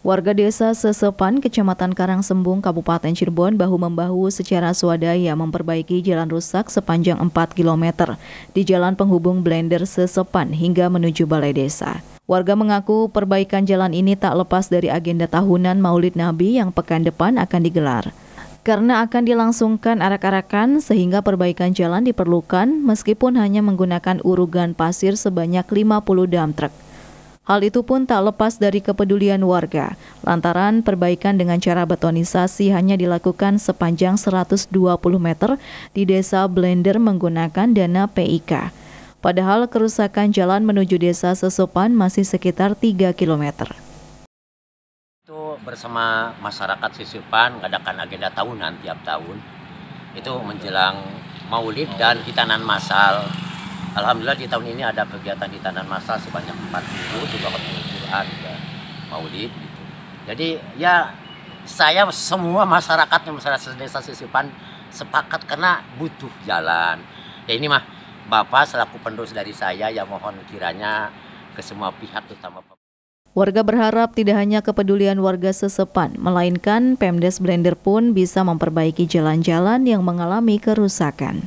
Warga desa Sesepan, Kecamatan Karangsembung, Kabupaten Cirebon, bahu-membahu secara swadaya memperbaiki jalan rusak sepanjang 4 km di jalan penghubung blender Sesepan hingga menuju Balai Desa. Warga mengaku perbaikan jalan ini tak lepas dari agenda tahunan Maulid Nabi yang pekan depan akan digelar. Karena akan dilangsungkan arak-arakan sehingga perbaikan jalan diperlukan meskipun hanya menggunakan urugan pasir sebanyak 50 dam truk. Hal itu pun tak lepas dari kepedulian warga, lantaran perbaikan dengan cara betonisasi hanya dilakukan sepanjang 120 meter di desa Blender menggunakan dana PIK. Padahal kerusakan jalan menuju desa Sesopan masih sekitar 3 km. Itu bersama masyarakat Sesopan mengadakan agenda tahunan tiap tahun. Itu menjelang maulid dan hitanan masal Alhamdulillah di tahun ini ada kegiatan di tanah masa sebanyak minggu juga ketemu Quran maulid gitu. Jadi ya saya semua masyarakat yang masyarakat desa Sisipan sepakat karena butuh jalan. Ya ini mah Bapak selaku penerus dari saya ya mohon kiranya ke semua pihak terutama Warga berharap tidak hanya kepedulian warga sesepan, melainkan Pemdes Blender pun bisa memperbaiki jalan-jalan yang mengalami kerusakan.